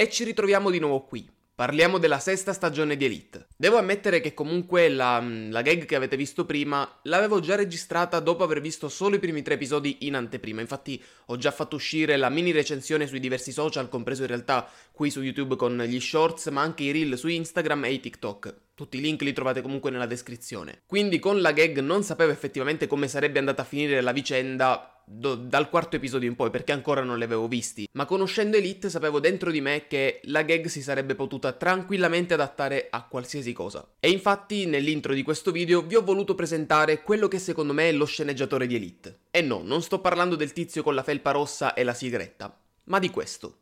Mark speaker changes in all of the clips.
Speaker 1: E ci ritroviamo di nuovo qui. Parliamo della sesta stagione di Elite. Devo ammettere che comunque la, mm, la, gag che avete visto prima l'avevo già registrata dopo aver visto solo i primi tre episodi in anteprima. Infatti ho già fatto uscire la mini recensione sui diversi social, compreso in realtà qui su YouTube con gli shorts, ma anche i reel su Instagram e i TikTok. Tutti i link li trovate comunque nella descrizione. Quindi con la gag non sapevo effettivamente come sarebbe andata a finire la vicenda, do, dal quarto episodio in poi perché ancora non li avevo visti, ma conoscendo Elite sapevo dentro di me che la gag si sarebbe potuta tranquillamente adattare a qualsiasi cosa. E infatti nell'intro di questo video vi ho voluto presentare quello che secondo me è lo sceneggiatore di Elite. E no, non sto parlando del tizio con la felpa rossa e la sigaretta, ma di questo.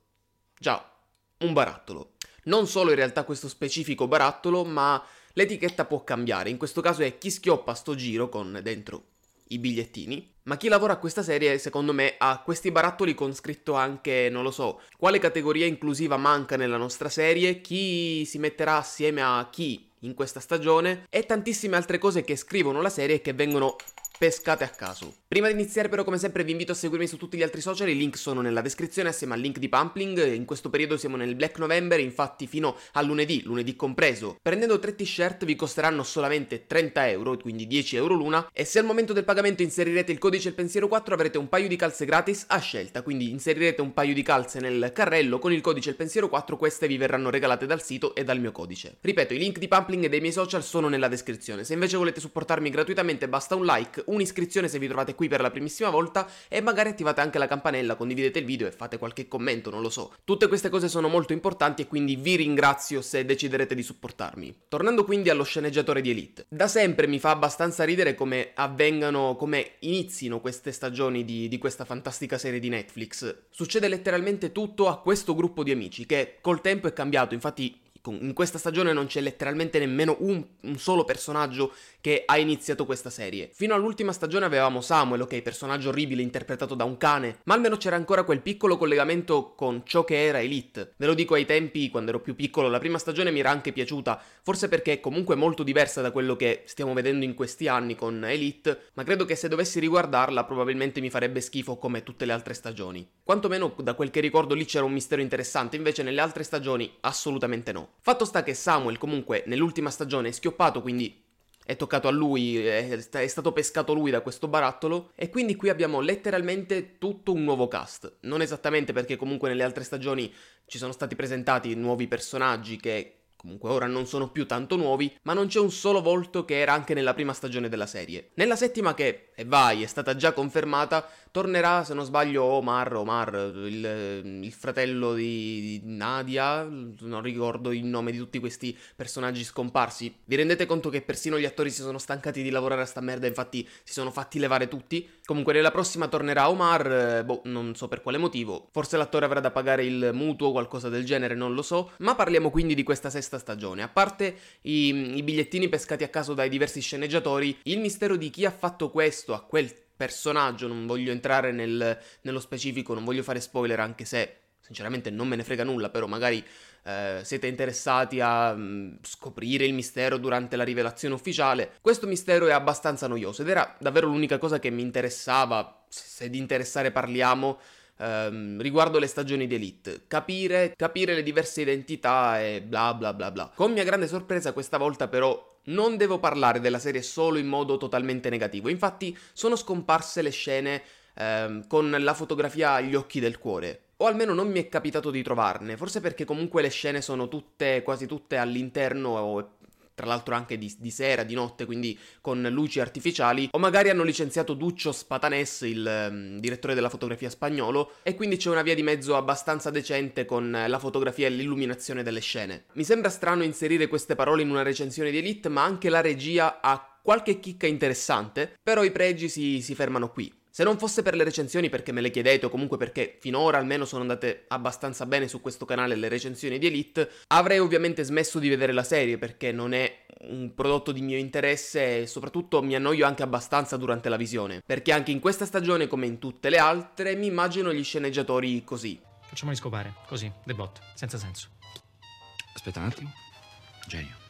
Speaker 1: Già, un barattolo. Non solo in realtà questo specifico barattolo, ma l'etichetta può cambiare. In questo caso è chi schioppa sto giro con dentro i bigliettini. Ma chi lavora a questa serie, secondo me, ha questi barattoli con scritto anche, non lo so, quale categoria inclusiva manca nella nostra serie, chi si metterà assieme a chi in questa stagione e tantissime altre cose che scrivono la serie e che vengono pescate a caso. Prima di iniziare però come sempre vi invito a seguirmi su tutti gli altri social, i link sono nella descrizione assieme al link di Pumpling, in questo periodo siamo nel Black November, infatti fino a lunedì, lunedì compreso. Prendendo tre t-shirt vi costeranno solamente 30 euro, quindi 10 euro l'una, e se al momento del pagamento inserirete il codice il pensiero 4 avrete un paio di calze gratis a scelta, quindi inserirete un paio di calze nel carrello con il codice il pensiero 4, queste vi verranno regalate dal sito e dal mio codice. Ripeto, i link di Pumpling e dei miei social sono nella descrizione, se invece volete supportarmi gratuitamente basta un like un'iscrizione se vi trovate qui per la primissima volta e magari attivate anche la campanella, condividete il video e fate qualche commento, non lo so. Tutte queste cose sono molto importanti e quindi vi ringrazio se deciderete di supportarmi. Tornando quindi allo sceneggiatore di Elite. Da sempre mi fa abbastanza ridere come avvengano, come inizino queste stagioni di, di questa fantastica serie di Netflix. Succede letteralmente tutto a questo gruppo di amici che col tempo è cambiato, infatti in questa stagione non c'è letteralmente nemmeno un, un, solo personaggio che ha iniziato questa serie. Fino all'ultima stagione avevamo Samuel, ok, personaggio orribile interpretato da un cane, ma almeno c'era ancora quel piccolo collegamento con ciò che era Elite. Ve lo dico ai tempi, quando ero più piccolo, la prima stagione mi era anche piaciuta, forse perché è comunque molto diversa da quello che stiamo vedendo in questi anni con Elite, ma credo che se dovessi riguardarla probabilmente mi farebbe schifo come tutte le altre stagioni. Quanto meno da quel che ricordo lì c'era un mistero interessante, invece nelle altre stagioni assolutamente no. Fatto sta che Samuel comunque nell'ultima stagione è schioppato, quindi è toccato a lui, è, è, stato pescato lui da questo barattolo e quindi qui abbiamo letteralmente tutto un nuovo cast. Non esattamente perché comunque nelle altre stagioni ci sono stati presentati nuovi personaggi che Comunque ora non sono più tanto nuovi, ma non c'è un solo volto che era anche nella prima stagione della serie. Nella settima che, e vai, è stata già confermata, tornerà, se non sbaglio, Omar, Omar, il, il fratello di, di Nadia, non ricordo il nome di tutti questi personaggi scomparsi. Vi rendete conto che persino gli attori si sono stancati di lavorare a sta merda, infatti si sono fatti levare tutti? Comunque nella prossima tornerà Omar, boh, non so per quale motivo, forse l'attore avrà da pagare il mutuo o qualcosa del genere, non lo so, ma parliamo quindi di questa sesta sesta stagione. A parte i, i bigliettini pescati a caso dai diversi sceneggiatori, il mistero di chi ha fatto questo a quel personaggio, non voglio entrare nel, nello specifico, non voglio fare spoiler anche se sinceramente non me ne frega nulla, però magari eh, siete interessati a mh, mm, scoprire il mistero durante la rivelazione ufficiale. Questo mistero è abbastanza noioso ed era davvero l'unica cosa che mi interessava, se di interessare parliamo, ehm, riguardo le stagioni di Elite, capire, capire le diverse identità e bla bla bla bla. Con mia grande sorpresa questa volta però non devo parlare della serie solo in modo totalmente negativo, infatti sono scomparse le scene ehm, con la fotografia agli occhi del cuore, o almeno non mi è capitato di trovarne, forse perché comunque le scene sono tutte, quasi tutte all'interno tra l'altro anche di, di, sera, di notte, quindi con luci artificiali, o magari hanno licenziato Duccio Spatanes, il um, direttore della fotografia spagnolo, e quindi c'è una via di mezzo abbastanza decente con la fotografia e l'illuminazione delle scene. Mi sembra strano inserire queste parole in una recensione di Elite, ma anche la regia ha qualche chicca interessante, però i pregi si, si fermano qui. Se non fosse per le recensioni perché me le chiedete o comunque perché finora almeno sono andate abbastanza bene su questo canale le recensioni di Elite, avrei ovviamente smesso di vedere la serie perché non è un prodotto di mio interesse e soprattutto mi annoio anche abbastanza durante la visione, perché anche in questa stagione come in tutte le altre mi immagino gli sceneggiatori così. Facciamoli scopare, così, The Bot, senza senso. Aspetta un attimo. Genio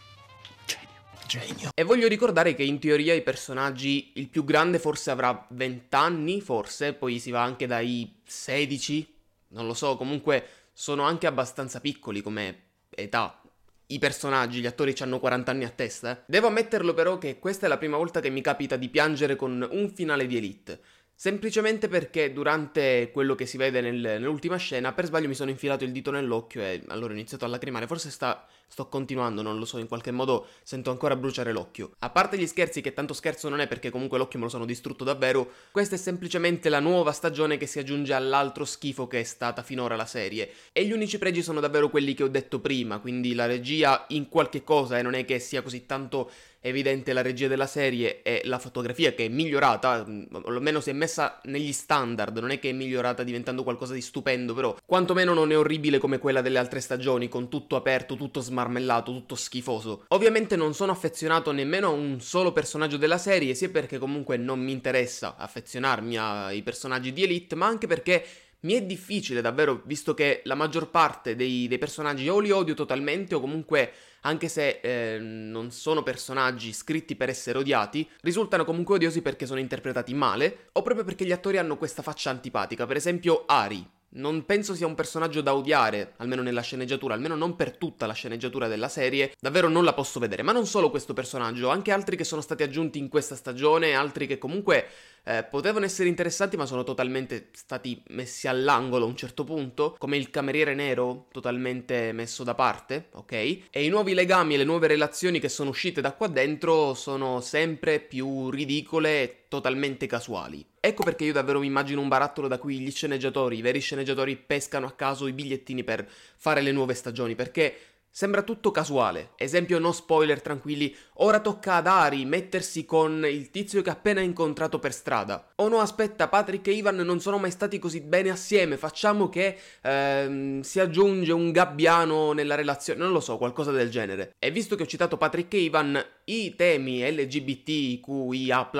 Speaker 1: genio. E voglio ricordare che in teoria i personaggi, il più grande forse avrà 20 anni, forse, poi si va anche dai 16, non lo so, comunque sono anche abbastanza piccoli come età. I personaggi, gli attori hanno 40 anni a testa. Eh. Devo ammetterlo però che questa è la prima volta che mi capita di piangere con un finale di Elite. Semplicemente perché durante quello che si vede nel, nell'ultima scena, per sbaglio mi sono infilato il dito nell'occhio e allora ho iniziato a lacrimare. Forse sta, sto continuando, non lo so, in qualche modo sento ancora bruciare l'occhio. A parte gli scherzi, che tanto scherzo non è perché comunque l'occhio me lo sono distrutto davvero, questa è semplicemente la nuova stagione che si aggiunge all'altro schifo che è stata finora la serie. E gli unici pregi sono davvero quelli che ho detto prima, quindi la regia in qualche cosa e non è che sia così tanto evidente la regia della serie e la fotografia che è migliorata, mm, o almeno si è messa negli standard, non è che è migliorata diventando qualcosa di stupendo, però quantomeno non è orribile come quella delle altre stagioni, con tutto aperto, tutto smarmellato, tutto schifoso. Ovviamente non sono affezionato nemmeno a un solo personaggio della serie, sia perché comunque non mi interessa affezionarmi ai personaggi di Elite, ma anche perché mi è difficile davvero, visto che la maggior parte dei, dei personaggi o li odio totalmente o comunque, anche se eh, non sono personaggi scritti per essere odiati, risultano comunque odiosi perché sono interpretati male o proprio perché gli attori hanno questa faccia antipatica. Per esempio Ari, non penso sia un personaggio da odiare, almeno nella sceneggiatura, almeno non per tutta la sceneggiatura della serie, davvero non la posso vedere. Ma non solo questo personaggio, anche altri che sono stati aggiunti in questa stagione, altri che comunque eh, potevano essere interessanti ma sono totalmente stati messi all'angolo a un certo punto, come il cameriere nero totalmente messo da parte, ok? E i nuovi legami e le nuove relazioni che sono uscite da qua dentro sono sempre più ridicole e totalmente casuali. Ecco perché io davvero mi immagino un barattolo da cui gli sceneggiatori, i veri sceneggiatori, pescano a caso i bigliettini per fare le nuove stagioni, perché Sembra tutto casuale. Esempio no spoiler tranquilli, ora tocca ad Ari mettersi con il tizio che ha appena incontrato per strada. Oh no aspetta, Patrick e Ivan non sono mai stati così bene assieme, facciamo che ehm, si aggiunge un gabbiano nella relazione, non lo so, qualcosa del genere. E visto che ho citato Patrick e Ivan, i temi LGBTQIA+,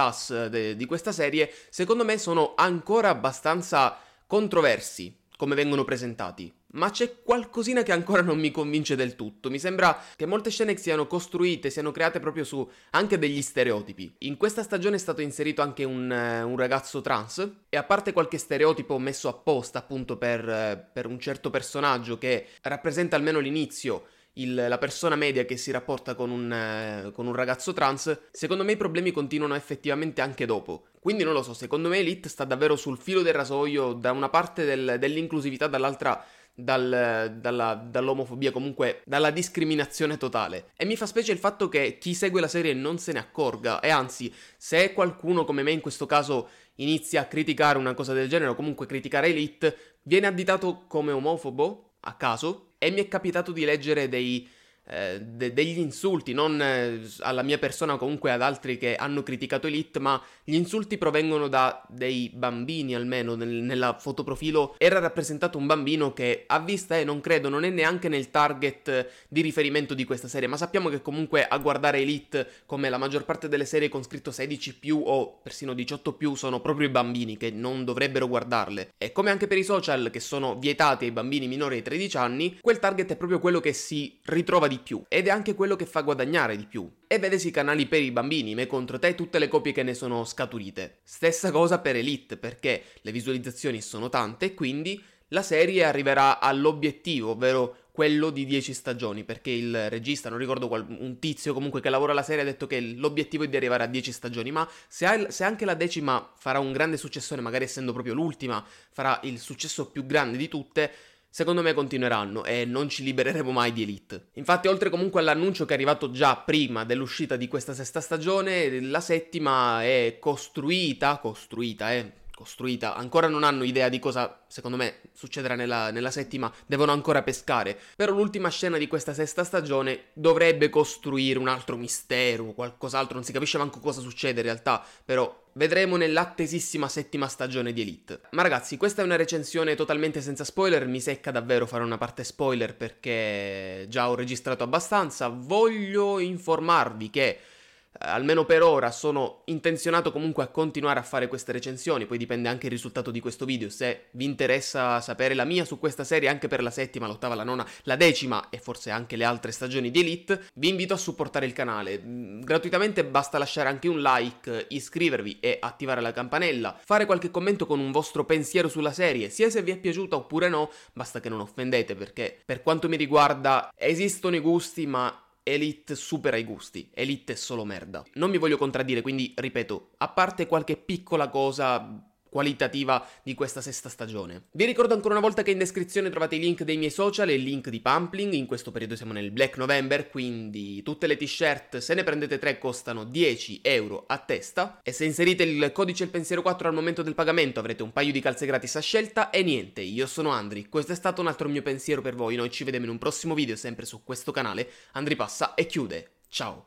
Speaker 1: de- di questa serie, secondo me sono ancora abbastanza controversi come vengono presentati ma c'è qualcosina che ancora non mi convince del tutto. Mi sembra che molte scene siano costruite, siano create proprio su anche degli stereotipi. In questa stagione è stato inserito anche un, eh, un ragazzo trans e a parte qualche stereotipo messo apposta appunto per, eh, per un certo personaggio che rappresenta almeno l'inizio il, la persona media che si rapporta con un, eh, con un, ragazzo trans, secondo me i problemi continuano effettivamente anche dopo. Quindi non lo so, secondo me Elite sta davvero sul filo del rasoio, da una parte del, dell'inclusività, dall'altra dal, dalla, dall'omofobia, comunque dalla discriminazione totale. E mi fa specie il fatto che chi segue la serie non se ne accorga, e anzi, se qualcuno come me in questo caso inizia a criticare una cosa del genere, o comunque criticare Elite, viene additato come omofobo, a caso, e mi è capitato di leggere dei eh, de- degli insulti, non eh, alla mia persona o comunque ad altri che hanno criticato Elite, ma gli insulti provengono da dei bambini almeno, nel, nella fotoprofilo era rappresentato un bambino che a vista e non credo non è neanche nel target di riferimento di questa serie, ma sappiamo che comunque a guardare Elite, come la maggior parte delle serie con scritto 16 più o persino 18 più, sono proprio i bambini che non dovrebbero guardarle. E come anche per i social che sono vietati ai bambini minori ai 13 anni, quel target è proprio quello che si ritrova di di più ed è anche quello che fa guadagnare di più. E vedesi i canali per i bambini, me contro te tutte le copie che ne sono scaturite. Stessa cosa per Elite, perché le visualizzazioni sono tante e quindi la serie arriverà all'obiettivo, ovvero quello di 10 stagioni, perché il regista, non ricordo qual, un tizio comunque che lavora la serie, ha detto che l'obiettivo è di arrivare a 10 stagioni, ma se, ha, se, anche la decima farà un grande successone, magari essendo proprio l'ultima, farà il successo più grande di tutte, secondo me continueranno e non ci libereremo mai di Elite. Infatti, oltre comunque all'annuncio che è arrivato già prima dell'uscita di questa sesta stagione, la settima è costruita, costruita, eh costruita, ancora non hanno idea di cosa, secondo me, succederà nella, nella, settima, devono ancora pescare. Però l'ultima scena di questa sesta stagione dovrebbe costruire un altro mistero, qualcos'altro, non si capisce manco cosa succede in realtà, però vedremo nell'attesissima settima stagione di Elite. Ma ragazzi, questa è una recensione totalmente senza spoiler, mi secca davvero fare una parte spoiler perché già ho registrato abbastanza, voglio informarvi che almeno per ora sono intenzionato comunque a continuare a fare queste recensioni, poi dipende anche il risultato di questo video, se vi interessa sapere la mia su questa serie anche per la settima, l'ottava, la nona, la decima e forse anche le altre stagioni di Elite, vi invito a supportare il canale. Mm, gratuitamente basta lasciare anche un like, iscrivervi e attivare la campanella, fare qualche commento con un vostro pensiero sulla serie, sia se vi è piaciuta oppure no, basta che non offendete perché per quanto mi riguarda esistono i gusti ma Elite supera i gusti, Elite è solo merda. Non mi voglio contraddire, quindi ripeto, a parte qualche piccola cosa qualitativa di questa sesta stagione. Vi ricordo ancora una volta che in descrizione trovate i link dei miei social e il link di Pumpling, in questo periodo siamo nel Black November, quindi tutte le t-shirt, se ne prendete tre, costano 10 euro a testa e se inserite il codice il pensiero 4 al momento del pagamento avrete un paio di calze gratis a scelta e niente, io sono Andri, questo è stato un altro mio pensiero per voi, noi ci vediamo in un prossimo video sempre su questo canale, Andri passa e chiude, ciao!